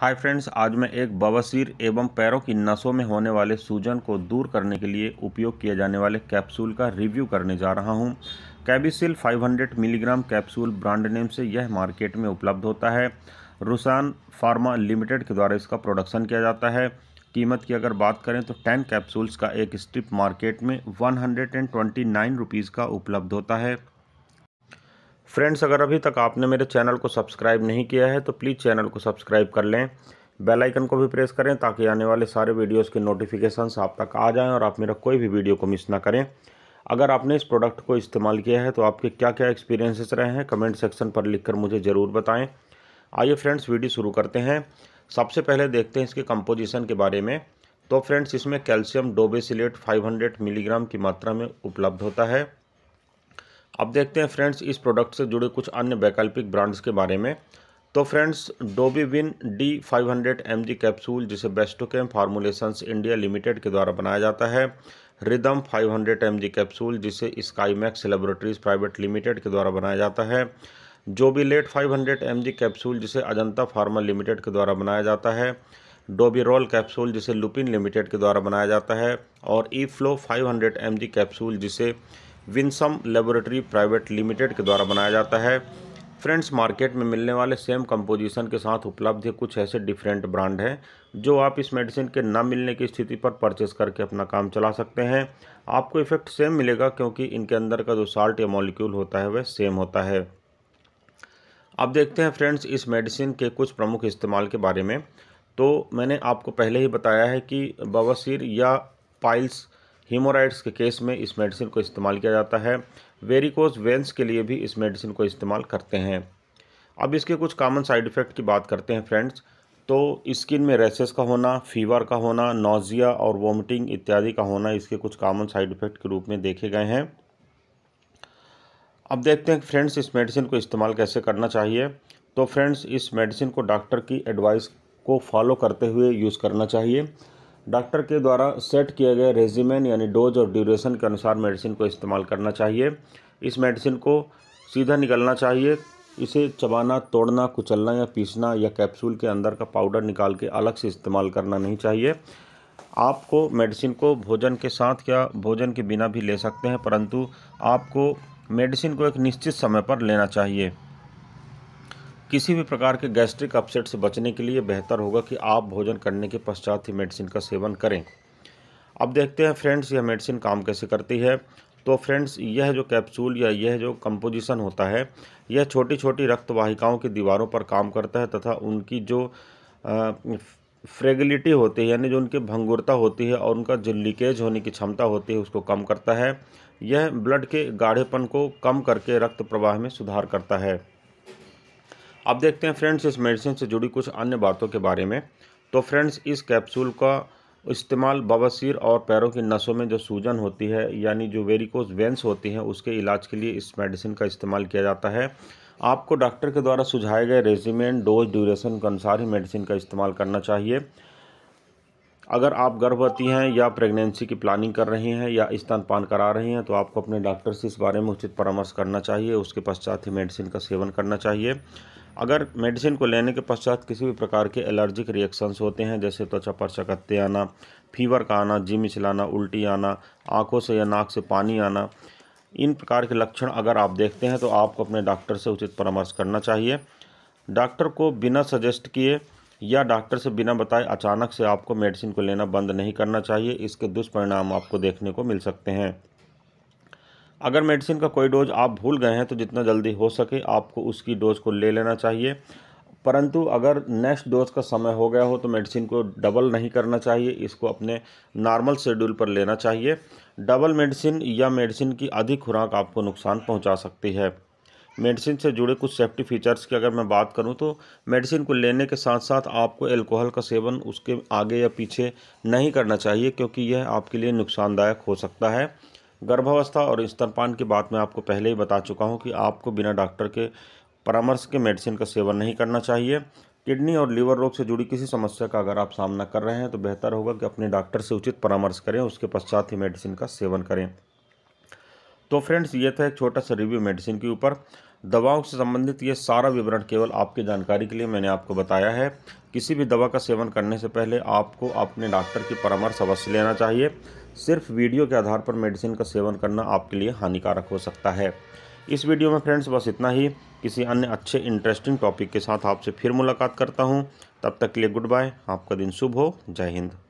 Hi friends आज मैं एक बवासीर एवं पैरों की नसों में होने वाले सूजन को दूर करने के लिए उपयोग किए जाने वाले कैप्सूल का रिव्यू करने जा रहा हूं। कैबिसिल 500 मिलीग्राम कैप्सूल ब्रांड नेम से यह मार्केट में उपलब्ध होता है रुसान फार्मा लिमिटेड के द्वारा इसका प्रोडक्शन किया जाता है कीमत की अगर बात करें तो टेन कैप्सूल्स का एक स्ट्रिप मार्केट में वन हंड्रेड का उपलब्ध होता है फ्रेंड्स अगर अभी तक आपने मेरे चैनल को सब्सक्राइब नहीं किया है तो प्लीज़ चैनल को सब्सक्राइब कर लें बेल आइकन को भी प्रेस करें ताकि आने वाले सारे वीडियोस के नोटिफिकेशंस आप तक आ जाएं और आप मेरा कोई भी वीडियो को मिस ना करें अगर आपने इस प्रोडक्ट को इस्तेमाल किया है तो आपके क्या क्या एक्सपीरियंसेस रहे हैं कमेंट सेक्शन पर लिख मुझे ज़रूर बताएँ आइए फ्रेंड्स वीडियो शुरू करते हैं सबसे पहले देखते हैं इसके कम्पोजिशन के बारे में तो फ्रेंड्स इसमें कैल्शियम डोबेसिलेट फाइव मिलीग्राम की मात्रा में उपलब्ध होता है अब देखते हैं फ्रेंड्स इस प्रोडक्ट से जुड़े कुछ अन्य वैकल्पिक ब्रांड्स के बारे में तो फ्रेंड्स डोबीविन D five hundred M capsule जिसे बेस्टोकेम फार्मूलेशंस इंडिया लिमिटेड के द्वारा बनाया जाता है रिदम 500 हंड्रेड कैप्सूल जिसे स्काईमैक्स लेबोरेटरीज प्राइवेट लिमिटेड के द्वारा बनाया जाता है जोबीलेट 500 हंड्रेड कैप्सूल जिसे अजंता फार्मा लिमिटेड के द्वारा बनाया जाता है डोबीरोल कैप्सूल जिसे लुपिन लिमिटेड के द्वारा बनाया जाता है और E flow five hundred capsule जिसे विंसम लेबोरेटरी प्राइवेट लिमिटेड के द्वारा बनाया जाता है फ्रेंड्स मार्केट में मिलने वाले सेम कंपोजिशन के साथ उपलब्ध कुछ ऐसे डिफरेंट ब्रांड हैं जो आप इस मेडिसिन के ना मिलने की स्थिति पर परचेस करके अपना काम चला सकते हैं आपको इफेक्ट सेम मिलेगा क्योंकि इनके अंदर का जो साल्ट या मॉलिक्यूल होता है वह सेम होता है अब देखते हैं फ्रेंड्स इस मेडिसिन के कुछ प्रमुख इस्तेमाल के बारे में तो मैंने आपको पहले ही बताया है कि बवासीर या पाइल्स हीमोराइड्स के केस में इस मेडिसिन को इस्तेमाल किया जाता है वेरिकोज वेंस के लिए भी इस मेडिसिन को इस्तेमाल करते हैं अब इसके कुछ कॉमन साइड इफ़ेक्ट की बात करते हैं फ्रेंड्स तो स्किन में रेसेस का होना फीवर का होना नोज़िया और वोमिटिंग इत्यादि का होना इसके कुछ कॉमन साइड इफ़ेक्ट के रूप में देखे गए हैं अब देखते हैं फ्रेंड्स इस मेडिसिन को इस्तेमाल कैसे करना चाहिए तो फ्रेंड्स इस मेडिसिन को डॉक्टर की एडवाइस को फॉलो करते हुए यूज़ करना चाहिए डॉक्टर के द्वारा सेट किए गए रेजिमेन यानी डोज और ड्यूरेशन के अनुसार मेडिसिन को इस्तेमाल करना चाहिए इस मेडिसिन को सीधा निकलना चाहिए इसे चबाना तोड़ना कुचलना या पीसना या कैप्सूल के अंदर का पाउडर निकाल के अलग से इस्तेमाल करना नहीं चाहिए आपको मेडिसिन को भोजन के साथ या भोजन के बिना भी ले सकते हैं परंतु आपको मेडिसिन को एक निश्चित समय पर लेना चाहिए किसी भी प्रकार के गैस्ट्रिक अपसेट से बचने के लिए बेहतर होगा कि आप भोजन करने के पश्चात ही मेडिसिन का सेवन करें अब देखते हैं फ्रेंड्स यह मेडिसिन काम कैसे करती है तो फ्रेंड्स यह जो कैप्सूल या यह जो कंपोजिशन होता है यह छोटी छोटी रक्तवाहिकाओं की दीवारों पर काम करता है तथा उनकी जो फ्रेगिलिटी होती है यानी जो उनकी भंगुरता होती है और उनका जो लीकेज होने की क्षमता होती है उसको कम करता है यह ब्लड के गाढ़ेपन को कम करके रक्त प्रवाह में सुधार करता है अब देखते हैं फ्रेंड्स इस मेडिसिन से जुड़ी कुछ अन्य बातों के बारे में तो फ्रेंड्स इस कैप्सूल का इस्तेमाल बवासीर और पैरों की नसों में जो सूजन होती है यानी जो वेरिकोज वेंस होती हैं उसके इलाज के लिए इस मेडिसिन का इस्तेमाल किया जाता है आपको डॉक्टर के द्वारा सुझाए गए रेजिमेंट डोज ड्यूरेशन के अनुसार ही मेडिसिन का इस्तेमाल करना चाहिए अगर आप गर्भवती हैं या प्रेगनेंसी की प्लानिंग कर रही हैं या स्तनपान करा रही हैं तो आपको अपने डॉक्टर से इस बारे में उचित परामर्श करना चाहिए उसके पश्चात ही मेडिसिन का सेवन करना चाहिए अगर मेडिसिन को लेने के पश्चात किसी भी प्रकार के एलर्जिक रिएक्शंस होते हैं जैसे त्वचा पर चकत्ते आना फीवर का आना जी मिचलाना उल्टी आना आँखों से या नाक से पानी आना इन प्रकार के लक्षण अगर आप देखते हैं तो आपको अपने डॉक्टर से उचित परामर्श करना चाहिए डॉक्टर को बिना सजेस्ट किए या डॉक्टर से बिना बताए अचानक से आपको मेडिसिन को लेना बंद नहीं करना चाहिए इसके दुष्परिणाम आपको देखने को मिल सकते हैं अगर मेडिसिन का कोई डोज आप भूल गए हैं तो जितना जल्दी हो सके आपको उसकी डोज को ले लेना चाहिए परंतु अगर नेक्स्ट डोज का समय हो गया हो तो मेडिसिन को डबल नहीं करना चाहिए इसको अपने नॉर्मल शेड्यूल पर लेना चाहिए डबल मेडिसिन या मेडिसिन की अधिक खुराक आपको नुकसान पहुंचा सकती है मेडिसिन से जुड़े कुछ सेफ्टी फीचर्स की अगर मैं बात करूं तो मेडिसिन को लेने के साथ साथ आपको एल्कोहल का सेवन उसके आगे या पीछे नहीं करना चाहिए क्योंकि यह आपके लिए नुकसानदायक हो सकता है गर्भावस्था और स्तनपान की बात मैं आपको पहले ही बता चुका हूँ कि आपको बिना डॉक्टर के परामर्श के मेडिसिन का सेवन नहीं करना चाहिए किडनी और लीवर रोग से जुड़ी किसी समस्या का अगर आप सामना कर रहे हैं तो बेहतर होगा कि अपने डॉक्टर से उचित परामर्श करें उसके पश्चात ही मेडिसिन का सेवन करें तो फ्रेंड्स ये था एक छोटा सा रिव्यू मेडिसिन के ऊपर दवाओं से संबंधित ये सारा विवरण केवल आपकी जानकारी के लिए मैंने आपको बताया है किसी भी दवा का सेवन करने से पहले आपको अपने डॉक्टर की परामर्श अवश्य लेना चाहिए सिर्फ वीडियो के आधार पर मेडिसिन का सेवन करना आपके लिए हानिकारक हो सकता है इस वीडियो में फ्रेंड्स बस इतना ही किसी अन्य अच्छे इंटरेस्टिंग टॉपिक के साथ आपसे फिर मुलाकात करता हूँ तब तक के लिए गुड बाय आपका दिन शुभ हो जय हिंद